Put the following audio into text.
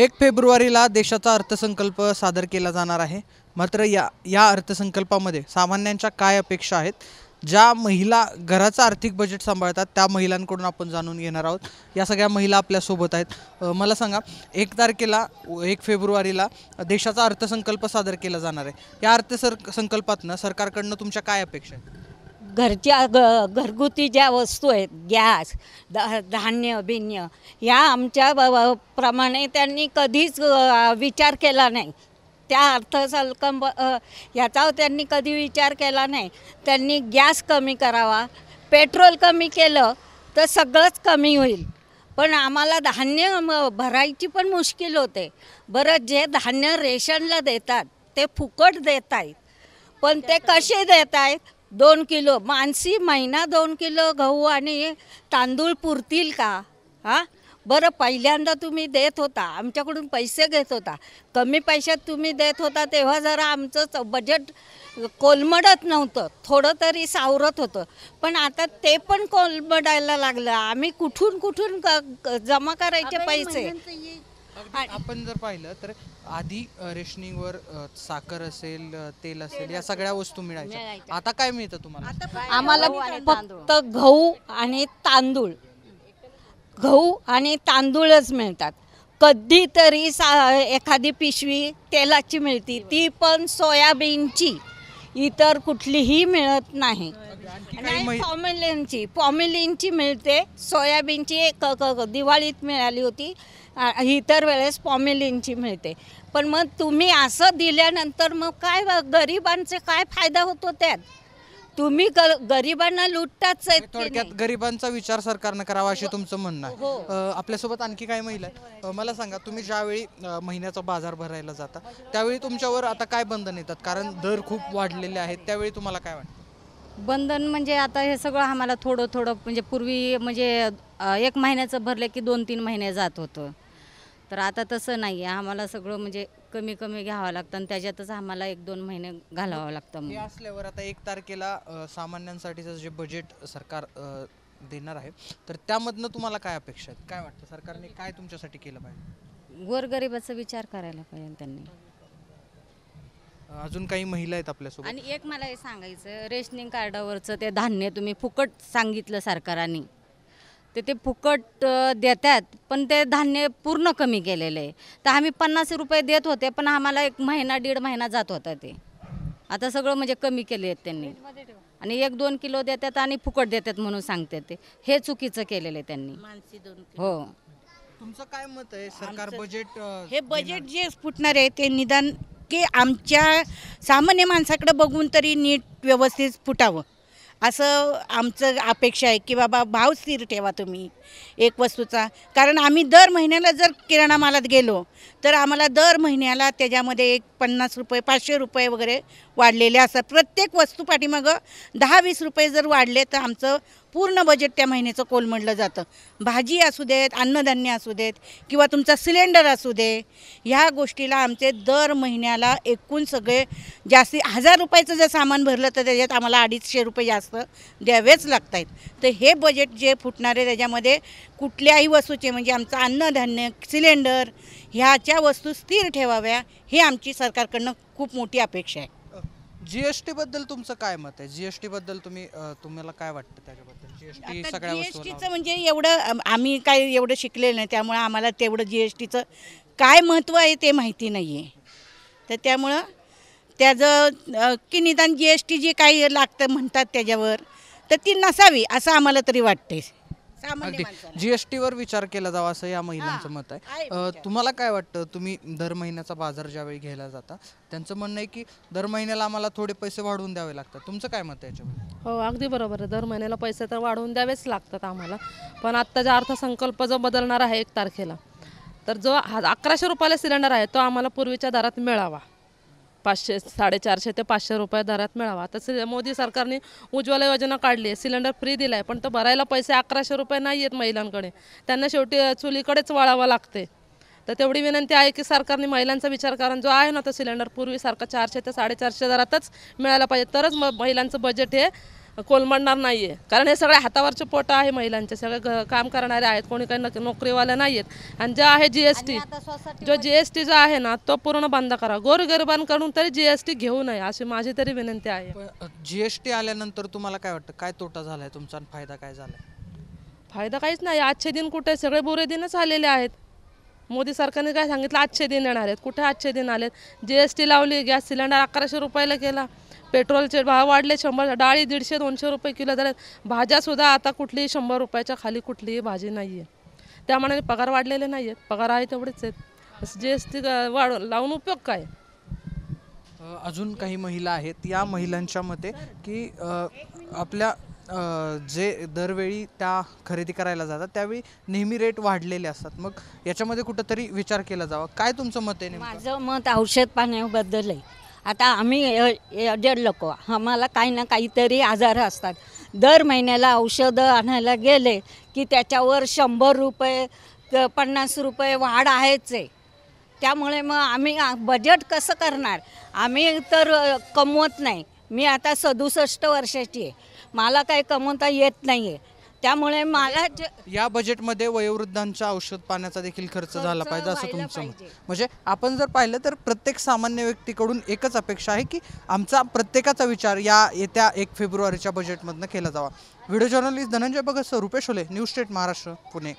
एक फेब्रुवारीला देशाचा अर्थसंकल्प सादर केला जाणार आहे मात्र या या अर्थसंकल्पामध्ये सामान्यांच्या काय अपेक्षा आहेत ज्या महिला घराचं आर्थिक बजेट सांभाळतात त्या महिलांकडून आपण जाणून घेणार आहोत या सगळ्या महिला आपल्यासोबत आहेत मला सांगा एक तारखेला एक फेब्रुवारीला देशाचा अर्थसंकल्प सादर केला जाणार आहे या अर्थसर संकल्पातनं सरकारकडनं तुमच्या काय अपेक्षा आहेत घरच्या ग घरगुती ज्या वस्तू आहेत गॅस द धान्य बिन्य ह्या आमच्या प्रमाणे त्यांनी कधीच विचार केला नाही त्या अर्थसंकल्प याचा त्यांनी कधी विचार केला नाही त्यांनी गॅस कमी करावा पेट्रोल कमी केलं तर सगळंच कमी होईल पण आम्हाला धान्य भरायची पण मुश्किल होते बरं जे धान्य रेशनला देतात ते फुकट देत आहेत पण ते कसे देत आहेत दोन किलो मानसी महिना दोन किलो गहू आणि तांदूळ पुरतील का हां बरं पहिल्यांदा तुम्ही देत होता आमच्याकडून पैसे घेत होता कमी पैशात तुम्ही देत होता तेव्हा जरा आमचं बजेट कोलमडत नव्हतं थोडं तरी सावरत होतं पण आता ते पण कोलमडायला लागलं आम्ही कुठून कुठून क जमा करायचे पैसे आपण जर पाहिलं तर आधी रेशनिंग रेशनिंगवर साखर असेल तेल असेल या सगळ्या वस्तू मिळायच्या आता काय मिळतं तुम्हाला आम्हाला फक्त गहू आणि तांदूळ गहू आणि तांदूळच मिळतात कधीतरी सा एखादी पिशवी तेलाची मिळती ती पण सोयाबीनची इतर कुठलीही मिळत नाही पॉमिलिनची मै- मिळते सोयाबीनची एक दिवाळीत मिळाली होती इतर वेळेस पॉमेलिनची मिळते पण मग तुम्ही असं दिल्यानंतर मग काय गरिबांचे काय फायदा होतो त्यात तुम्ही गरिबांना लुटताच आहेत म्हणजे थोडक्यात गरिबांचा विचार सरकारनं करावा असे तुमचं म्हणणं आहे हो. आपल्यासोबत आणखी काय महिला मला सांगा तुम्ही ज्यावेळी महिन्याचा बाजार भरायला जाता त्यावेळी तुमच्यावर आता काय बंधन येतात कारण दर खूप वाढलेले आहेत त्यावेळी तुम्हाला काय वाटतं बंधन म्हणजे आता हे सगळं आम्हाला थोडं थोडं म्हणजे पूर्वी म्हणजे एक महिन्याचं भरलं की दोन तीन महिने जात होतं तर आता तसं नाही आहे आम्हाला सगळं म्हणजे कमी कमी घ्यावं लागतं आणि त्याच्यातच आम्हाला एक दोन महिने घालावं लागतं हे असल्यावर आता एक तारखेला सामान्यांसाठीचं जे बजेट सरकार देणार आहे तर त्यामधनं तुम्हाला काय अपेक्षा आहेत काय वाटतं सरकारने काय तुमच्यासाठी केलं पाहिजे गोरगरिबाचा विचार करायला पाहिजे त्यांनी अजून काही महिला आहेत आपल्यासोबत आणि एक मला हे सांगायचं रेशनिंग कार्डावरचं ते धान्य तुम्ही फुकट सांगितलं सरकारांनी तर ते फुकट देतात पण ते धान्य पूर्ण कमी केलेलं आहे तर आम्ही पन्नास रुपये देत होते पण आम्हाला एक महिना दीड महिना जात होता ते आता सगळं म्हणजे कमी केले आहेत त्यांनी आणि एक दोन किलो देतात आणि फुकट देतात म्हणून सांगतात ते हे चुकीचं केलेलं आहे त्यांनी हो तुमचं काय मत आहे सरकार बजेट हे बजेट जे फुटणार आहे ते निदान की आमच्या सामान्य माणसाकडे बघून तरी नीट व्यवस्थित फुटावं असं आमचं अपेक्षा आहे की बाबा भाव स्थिर ठेवा तुम्ही एक वस्तूचा कारण आम्ही दर महिन्याला जर किराणा मालात गेलो तर आम्हाला दर महिन्याला त्याच्यामध्ये एक पन्नास रुपये पाचशे रुपये वगैरे वाढलेले असतात प्रत्येक वस्तूपाठी मग दहा वीस रुपये जर वाढले तर आमचं पूर्ण बजेट त्या महिन्याचं कोलमडलं जातं भाजी असू देत अन्नधान्य असू देत किंवा तुमचा सिलेंडर असू दे ह्या गोष्टीला आमचे दर महिन्याला एकूण सगळे जास्ती हजार रुपयाचं जर सामान भरलं तर त्याच्यात आम्हाला अडीचशे रुपये जास्त द्यावेच लागत आहेत तर हे बजेट जे फुटणारे त्याच्यामध्ये कुठल्याही वस्तूचे म्हणजे आमचं अन्नधान्य सिलेंडर ह्याच्या वस्तू स्थिर ठेवाव्या ही आमची सरकारकडनं खूप मोठी अपेक्षा आहे जी एस टीबद्दल तुमचं काय मत आहे जी एस टीबद्दल तुम्ही तुम्हाला काय वाटतं त्याच्याबद्दल जी एस टी सगळ्या म्हणजे एवढं आम्ही काय एवढं शिकलेलं नाही त्यामुळं आम्हाला तेवढं जी एस टीचं काय महत्त्व आहे ते माहिती नाही आहे तर त्यामुळं त्याचं की निदान जी एस टी जी काही लागतं म्हणतात त्याच्यावर तर ती नसावी असं आम्हाला तरी वाटते जीएसटी वर विचार केला जावा असं या महिलांचं मत आहे तुम्हाला काय वाटतं तुम्ही दर महिन्याचा बाजार ज्यावेळी घ्यायला जाता त्यांचं म्हणणं आहे की दर महिन्याला आम्हाला थोडे पैसे वाढवून द्यावे लागतात तुमचं काय मत आहे हो अगदी बरोबर आहे दर महिन्याला पैसे तर वाढवून द्यावेच लागतात आम्हाला पण आत्ताचा अर्थसंकल्प जो बदलणार आहे एक तारखेला तर जो अकराशे रुपयाला सिलेंडर आहे तो आम्हाला पूर्वीच्या दरात मिळावा पाचशे साडेचारशे ते पाचशे रुपये दरात मिळावा आता मोदी सरकारने उज्ज्वला योजना काढली आहे सिलेंडर फ्री दिला आहे पण तो भरायला पैसे अकराशे रुपये नाही आहेत महिलांकडे त्यांना शेवटी चुलीकडेच वळावं लागते तर तेवढी विनंती आहे की सरकारने महिलांचा विचार कारण जो आहे ना तो सिलेंडर पूर्वीसारखा चारशे ते साडेचारशे दरातच मिळायला पाहिजे तरच महिलांचं बजेट हे कोलमडणार नाही आहे कारण हे सगळ्या हातावरचे पोट आहे महिलांचे सगळे काम करणारे आहेत कोणी काही नक- नोकरीवाल्या नाही आहेत आणि जे आहे जीएसटी जो जीएसटी जो आहे ना तो पूर्ण बंद करा गोरगरिबांकडून तरी जीएसटी घेऊ नये अशी माझी तरी विनंती आहे जीएसटी आल्यानंतर तुम्हाला काय वाटतं काय तोटा झालाय तुमचा फायदा काय झालाय फायदा काहीच नाही आजचे दिन कुठे सगळे बुरे दिनच आलेले आहेत मोदी सरकारने काय सांगितलं आजचे दिन येणार आहेत कुठे आजचे दिन आलेत जी एस टी लावली गॅस सिलेंडर अकराशे रुपयाला केला पेट्रोलचे भाव वाढले शंभर डाळी दीडशे दोनशे रुपये किलो झाले भाज्यासुद्धा आता कुठलीही शंभर रुपयाच्या खाली कुठलीही भाजी नाही आहे त्यामानाने पगार वाढलेले नाही आहेत पगार आहे तेवढेच आहेत जी एस टी वाढ लावून उपयोग काय अजून काही महिला आहेत या महिलांच्या मते की आपल्या जे दरवेळी त्या खरेदी करायला जातात त्यावेळी नेहमी रेट वाढलेले असतात मग याच्यामध्ये कुठंतरी विचार केला जावा काय तुमचं मत आहे माझं मत औषध पाण्याबद्दल आहे आता आम्ही अजड लोक आम्हाला काही ना काहीतरी आजार असतात दर महिन्याला औषधं आणायला गेले की त्याच्यावर शंभर रुपये पन्नास रुपये वाढ आहेच आहे त्यामुळे मग आम्ही बजेट कसं करणार आम्ही तर कमवत नाही मी आता सदुसष्ट वर्षाची आहे मला काही कमवता येत नाही आहे त्यामुळे मला या बजेटमध्ये वयोवृद्धांच्या औषध पाण्याचा देखील खर्च झाला पाहिजे असं तुमचं म्हणजे आपण जर पाहिलं तर प्रत्येक सामान्य व्यक्तीकडून एकच अपेक्षा आहे की आमचा प्रत्येकाचा विचार या येत्या एक फेब्रुवारीच्या बजेटमधनं केला जावा video journalist Dhananjay Bhagat sir Rupesh Hole news state Maharashtra Pune